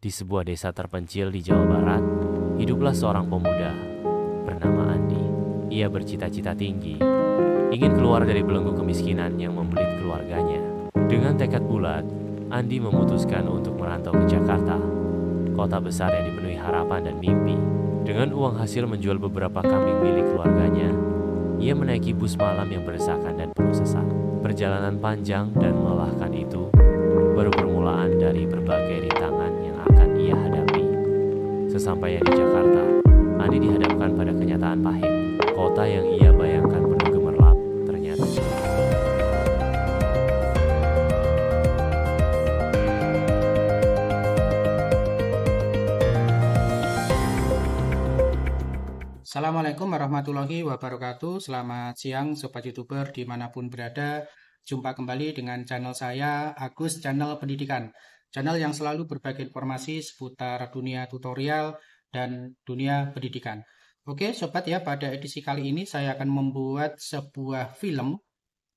Di sebuah desa terpencil di Jawa Barat, hiduplah seorang pemuda bernama Andi. Ia bercita-cita tinggi, ingin keluar dari belenggu kemiskinan yang membelit keluarganya. Dengan tekad bulat, Andi memutuskan untuk merantau ke Jakarta, kota besar yang dipenuhi harapan dan mimpi. Dengan uang hasil menjual beberapa kambing milik keluarganya, ia menaiki bus malam yang berdesakan dan penuh sesak. Perjalanan panjang dan melelahkan itu Sesampainya di Jakarta, Andi dihadapkan pada kenyataan pahit. Kota yang ia bayangkan penuh gemerlap, ternyata Assalamualaikum warahmatullahi wabarakatuh Selamat siang Sobat Youtuber dimanapun berada Jumpa kembali dengan channel saya Agus Channel Pendidikan channel yang selalu berbagi informasi seputar dunia tutorial dan dunia pendidikan. Oke sobat ya, pada edisi kali ini saya akan membuat sebuah film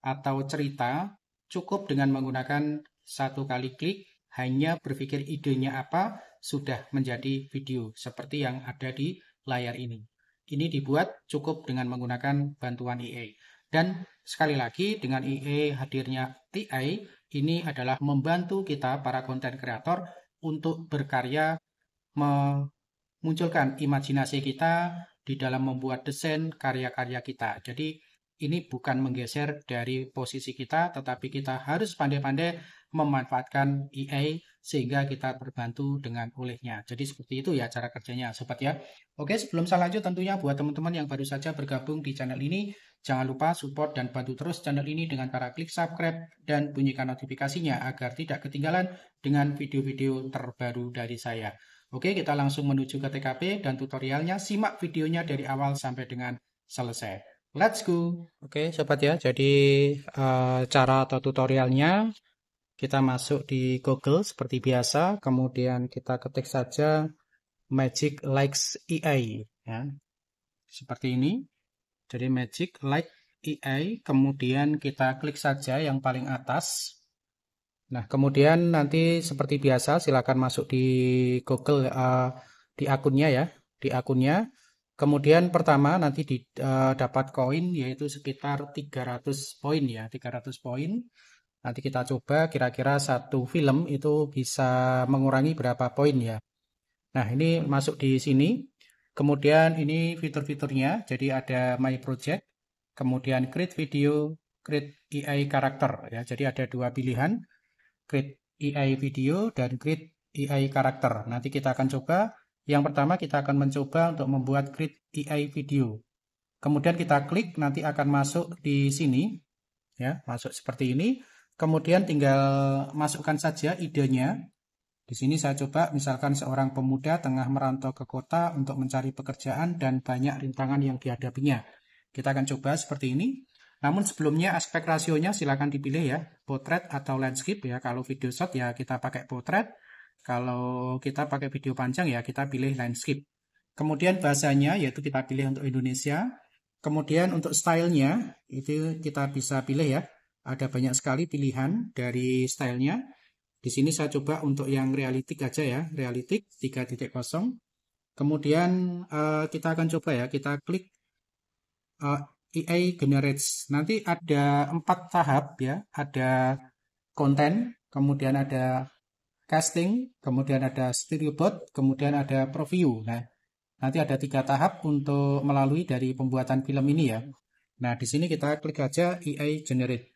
atau cerita cukup dengan menggunakan satu kali klik, hanya berpikir idenya apa, sudah menjadi video seperti yang ada di layar ini. Ini dibuat cukup dengan menggunakan bantuan EA. Dan sekali lagi dengan EA hadirnya TI, ini adalah membantu kita para konten kreator untuk berkarya memunculkan imajinasi kita di dalam membuat desain karya-karya kita. Jadi ini bukan menggeser dari posisi kita, tetapi kita harus pandai-pandai memanfaatkan EA sehingga kita terbantu dengan olehnya. Jadi seperti itu ya cara kerjanya sobat ya. Oke sebelum saya lanjut tentunya buat teman-teman yang baru saja bergabung di channel ini jangan lupa support dan bantu terus channel ini dengan cara klik subscribe dan bunyikan notifikasinya agar tidak ketinggalan dengan video-video terbaru dari saya. Oke kita langsung menuju ke TKP dan tutorialnya simak videonya dari awal sampai dengan selesai. Let's go. Oke sobat ya, jadi eh, cara atau tutorialnya kita masuk di Google seperti biasa, kemudian kita ketik saja Magic Likes AI, e ya. Seperti ini. Jadi Magic Likes AI, e kemudian kita klik saja yang paling atas. Nah, kemudian nanti seperti biasa silakan masuk di Google uh, di akunnya ya, di akunnya. Kemudian pertama nanti didapat eh, koin yaitu sekitar 300 poin ya, 300 poin. Nanti kita coba kira-kira satu film itu bisa mengurangi berapa poin ya. Nah, ini masuk di sini. Kemudian ini fitur-fiturnya. Jadi ada My Project, kemudian Create Video, Create AI Character. Ya, jadi ada dua pilihan, Create AI Video dan Create AI Character. Nanti kita akan coba. Yang pertama kita akan mencoba untuk membuat Create AI Video. Kemudian kita klik, nanti akan masuk di sini. Ya, masuk seperti ini. Kemudian tinggal masukkan saja idenya. Di sini saya coba misalkan seorang pemuda tengah merantau ke kota untuk mencari pekerjaan dan banyak rintangan yang dihadapinya. Kita akan coba seperti ini. Namun sebelumnya aspek rasionya silakan dipilih ya, potret atau landscape ya. Kalau video short ya kita pakai potret, kalau kita pakai video panjang ya kita pilih landscape. Kemudian bahasanya yaitu kita pilih untuk Indonesia. Kemudian untuk stylenya itu kita bisa pilih ya, ada banyak sekali pilihan dari stylenya. Di sini saya coba untuk yang realistik aja ya, realistik 3.0. Kemudian uh, kita akan coba ya, kita klik uh, eh, EA generates. Nanti ada empat tahap ya, ada konten, kemudian ada casting, kemudian ada stereobot, kemudian ada preview. Nah, nanti ada tiga tahap untuk melalui dari pembuatan film ini ya. Nah, di sini kita klik aja EA generate.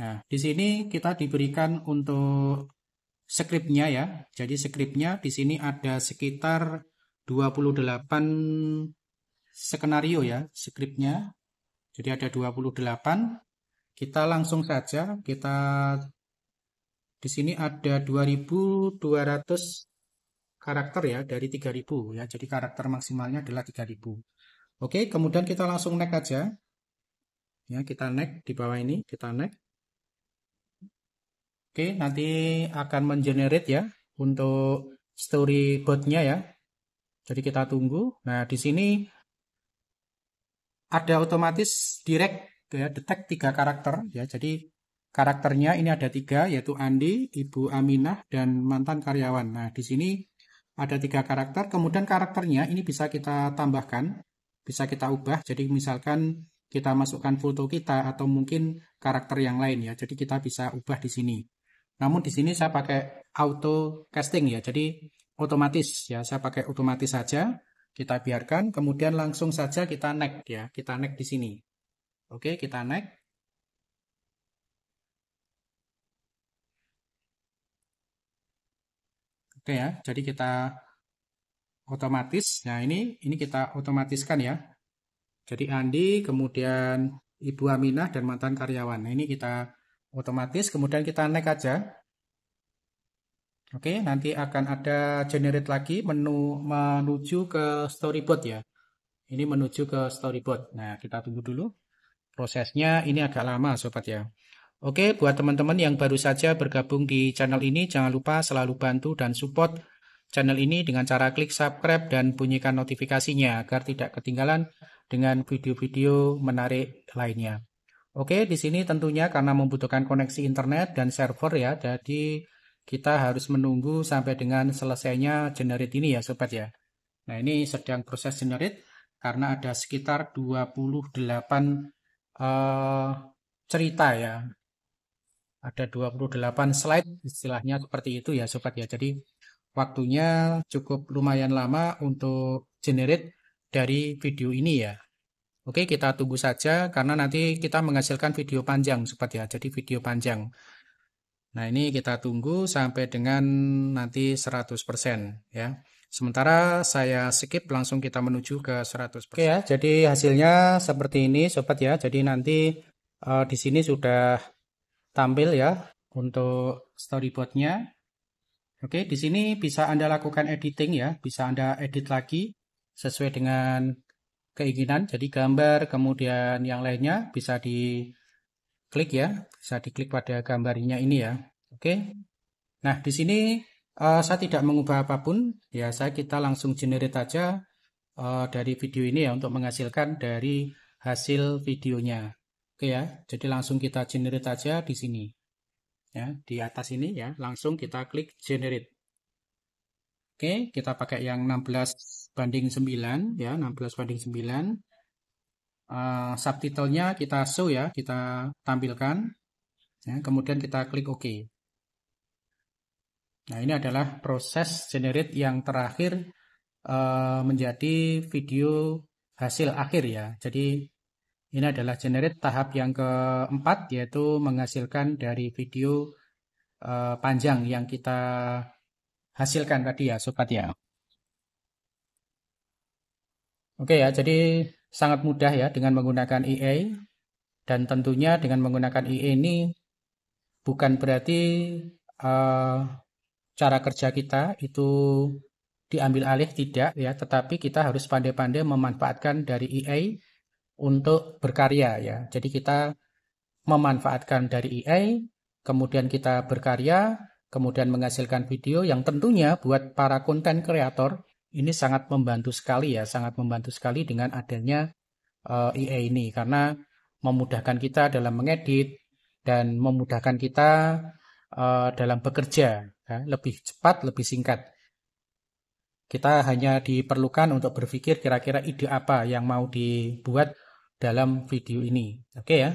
Nah, di sini kita diberikan untuk scriptnya ya. Jadi scriptnya di sini ada sekitar 28 skenario ya scriptnya. Jadi ada 28. Kita langsung saja kita di sini ada 2200 karakter ya dari 3000 ya. Jadi karakter maksimalnya adalah 3000. Oke, kemudian kita langsung next aja. Ya, kita next di bawah ini, kita next. Oke, nanti akan mengenerate ya untuk storyboardnya ya. Jadi kita tunggu. Nah, di sini ada otomatis direct ya, detect tiga karakter ya. Jadi karakternya ini ada tiga yaitu Andi, Ibu Aminah dan mantan karyawan. Nah, di sini ada tiga karakter. Kemudian karakternya ini bisa kita tambahkan, bisa kita ubah. Jadi misalkan kita masukkan foto kita atau mungkin karakter yang lain ya. Jadi kita bisa ubah di sini. Namun di sini saya pakai auto casting ya, jadi otomatis ya, saya pakai otomatis saja. Kita biarkan, kemudian langsung saja kita next ya, kita next di sini. Oke, kita next. Oke ya, jadi kita otomatis. Nah ini ini kita otomatiskan ya. Jadi Andi, kemudian Ibu Aminah dan mantan karyawan. Nah, ini kita otomatis kemudian kita naik aja Oke, nanti akan ada generate lagi menu menuju ke storyboard ya. Ini menuju ke storyboard. Nah, kita tunggu dulu. Prosesnya ini agak lama sobat ya. Oke, buat teman-teman yang baru saja bergabung di channel ini, jangan lupa selalu bantu dan support channel ini dengan cara klik subscribe dan bunyikan notifikasinya agar tidak ketinggalan dengan video-video menarik lainnya. Oke, di sini tentunya karena membutuhkan koneksi internet dan server ya, jadi kita harus menunggu sampai dengan selesainya generate ini ya sobat ya. Nah ini sedang proses generate karena ada sekitar 28 uh, eh, cerita ya. Ada 28 slide istilahnya seperti itu ya sobat ya. Jadi waktunya cukup lumayan lama untuk generate dari video ini ya. Oke, kita tunggu saja karena nanti kita menghasilkan video panjang sobat ya. Jadi video panjang. Nah, ini kita tunggu sampai dengan nanti 100% ya. Sementara saya skip langsung kita menuju ke 100%. Oke ya, jadi hasilnya seperti ini sobat ya. Jadi nanti uh, di sini sudah tampil ya untuk storyboardnya. Oke, di sini bisa Anda lakukan editing ya, bisa Anda edit lagi sesuai dengan keinginan jadi gambar kemudian yang lainnya bisa di klik ya bisa diklik pada gambarnya ini ya oke nah di sini uh, saya tidak mengubah apapun ya saya kita langsung generate aja uh, dari video ini ya untuk menghasilkan dari hasil videonya oke ya jadi langsung kita generate aja di sini ya di atas ini ya langsung kita klik generate oke kita pakai yang 16 banding 9 ya 16 banding 9 uh, eh, subtitlenya kita show ya kita tampilkan ya, kemudian kita klik OK nah ini adalah proses generate yang terakhir uh, menjadi video hasil akhir ya jadi ini adalah generate tahap yang keempat yaitu menghasilkan dari video uh, panjang yang kita hasilkan tadi ya sobat ya Oke ya, jadi sangat mudah ya dengan menggunakan EA dan tentunya dengan menggunakan EA ini bukan berarti uh, cara kerja kita itu diambil alih tidak ya, tetapi kita harus pandai-pandai memanfaatkan dari EA untuk berkarya ya. Jadi kita memanfaatkan dari EA, kemudian kita berkarya, kemudian menghasilkan video yang tentunya buat para konten kreator ini sangat membantu sekali ya, sangat membantu sekali dengan adanya uh, eh, IA e ini karena memudahkan kita dalam mengedit dan memudahkan kita uh, dalam bekerja ya, lebih cepat, lebih singkat. Kita hanya diperlukan untuk berpikir kira-kira ide apa yang mau dibuat dalam video ini. Oke okay ya.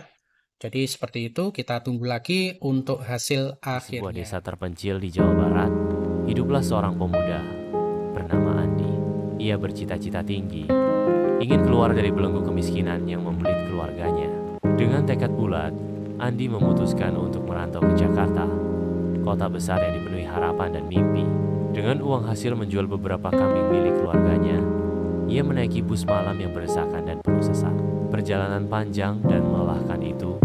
Jadi seperti itu kita tunggu lagi untuk hasil akhirnya. Sebuah desa terpencil di Jawa Barat, hiduplah seorang pemuda ia bercita-cita tinggi, ingin keluar dari belenggu kemiskinan yang membelit keluarganya. Dengan tekad bulat, Andi memutuskan untuk merantau ke Jakarta, kota besar yang dipenuhi harapan dan mimpi. Dengan uang hasil menjual beberapa kambing milik keluarganya, ia menaiki bus malam yang beresakan dan penuh sesak. Perjalanan panjang dan melelahkan itu